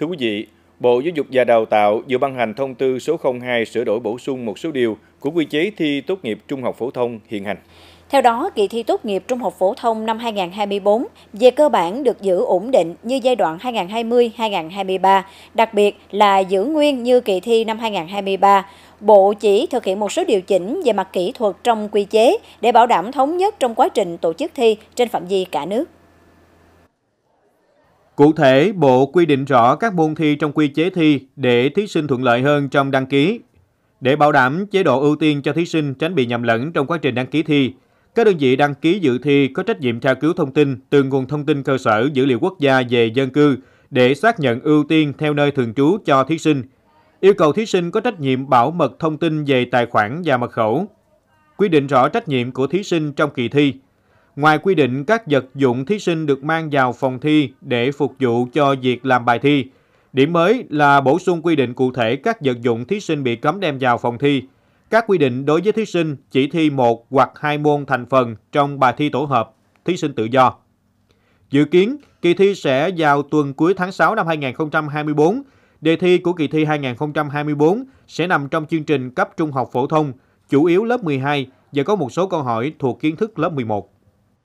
Thưa quý vị, Bộ Giáo dục và Đào tạo vừa ban hành thông tư số 02 sửa đổi bổ sung một số điều của quy chế thi tốt nghiệp trung học phổ thông hiện hành. Theo đó, kỳ thi tốt nghiệp trung học phổ thông năm 2024 về cơ bản được giữ ổn định như giai đoạn 2020-2023, đặc biệt là giữ nguyên như kỳ thi năm 2023. Bộ chỉ thực hiện một số điều chỉnh về mặt kỹ thuật trong quy chế để bảo đảm thống nhất trong quá trình tổ chức thi trên phạm vi cả nước. Cụ thể, Bộ quy định rõ các môn thi trong quy chế thi để thí sinh thuận lợi hơn trong đăng ký. Để bảo đảm chế độ ưu tiên cho thí sinh tránh bị nhầm lẫn trong quá trình đăng ký thi, các đơn vị đăng ký dự thi có trách nhiệm tra cứu thông tin từ nguồn thông tin cơ sở dữ liệu quốc gia về dân cư để xác nhận ưu tiên theo nơi thường trú cho thí sinh. Yêu cầu thí sinh có trách nhiệm bảo mật thông tin về tài khoản và mật khẩu. Quy định rõ trách nhiệm của thí sinh trong kỳ thi, Ngoài quy định các vật dụng thí sinh được mang vào phòng thi để phục vụ cho việc làm bài thi, điểm mới là bổ sung quy định cụ thể các vật dụng thí sinh bị cấm đem vào phòng thi. Các quy định đối với thí sinh chỉ thi một hoặc hai môn thành phần trong bài thi tổ hợp, thí sinh tự do. Dự kiến, kỳ thi sẽ vào tuần cuối tháng 6 năm 2024. Đề thi của kỳ thi 2024 sẽ nằm trong chương trình cấp trung học phổ thông, chủ yếu lớp 12 và có một số câu hỏi thuộc kiến thức lớp 11.